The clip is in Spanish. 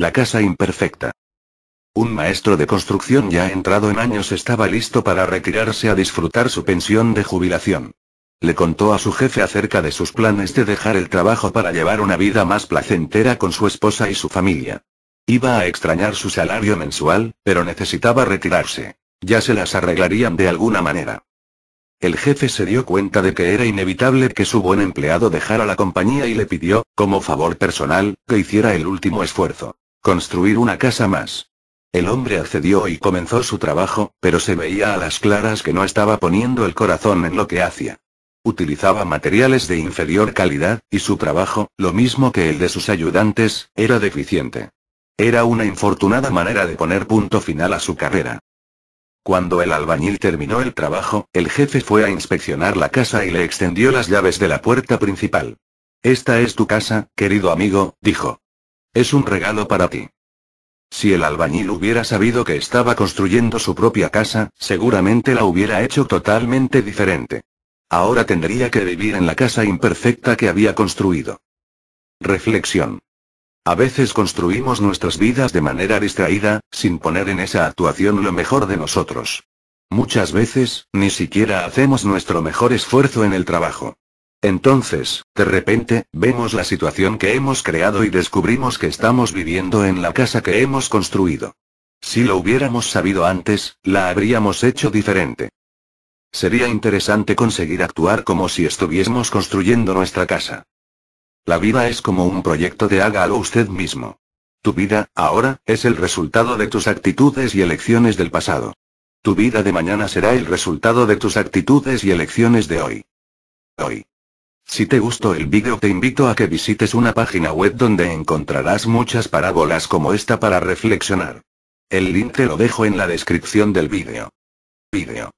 La casa imperfecta. Un maestro de construcción ya entrado en años estaba listo para retirarse a disfrutar su pensión de jubilación. Le contó a su jefe acerca de sus planes de dejar el trabajo para llevar una vida más placentera con su esposa y su familia. Iba a extrañar su salario mensual, pero necesitaba retirarse. Ya se las arreglarían de alguna manera. El jefe se dio cuenta de que era inevitable que su buen empleado dejara la compañía y le pidió, como favor personal, que hiciera el último esfuerzo. Construir una casa más. El hombre accedió y comenzó su trabajo, pero se veía a las claras que no estaba poniendo el corazón en lo que hacía. Utilizaba materiales de inferior calidad, y su trabajo, lo mismo que el de sus ayudantes, era deficiente. Era una infortunada manera de poner punto final a su carrera. Cuando el albañil terminó el trabajo, el jefe fue a inspeccionar la casa y le extendió las llaves de la puerta principal. Esta es tu casa, querido amigo, dijo. Es un regalo para ti. Si el albañil hubiera sabido que estaba construyendo su propia casa, seguramente la hubiera hecho totalmente diferente. Ahora tendría que vivir en la casa imperfecta que había construido. Reflexión. A veces construimos nuestras vidas de manera distraída, sin poner en esa actuación lo mejor de nosotros. Muchas veces, ni siquiera hacemos nuestro mejor esfuerzo en el trabajo. Entonces, de repente, vemos la situación que hemos creado y descubrimos que estamos viviendo en la casa que hemos construido. Si lo hubiéramos sabido antes, la habríamos hecho diferente. Sería interesante conseguir actuar como si estuviésemos construyendo nuestra casa. La vida es como un proyecto de hágalo usted mismo. Tu vida, ahora, es el resultado de tus actitudes y elecciones del pasado. Tu vida de mañana será el resultado de tus actitudes y elecciones de hoy. Hoy. Si te gustó el vídeo te invito a que visites una página web donde encontrarás muchas parábolas como esta para reflexionar. El link te lo dejo en la descripción del vídeo. Vídeo.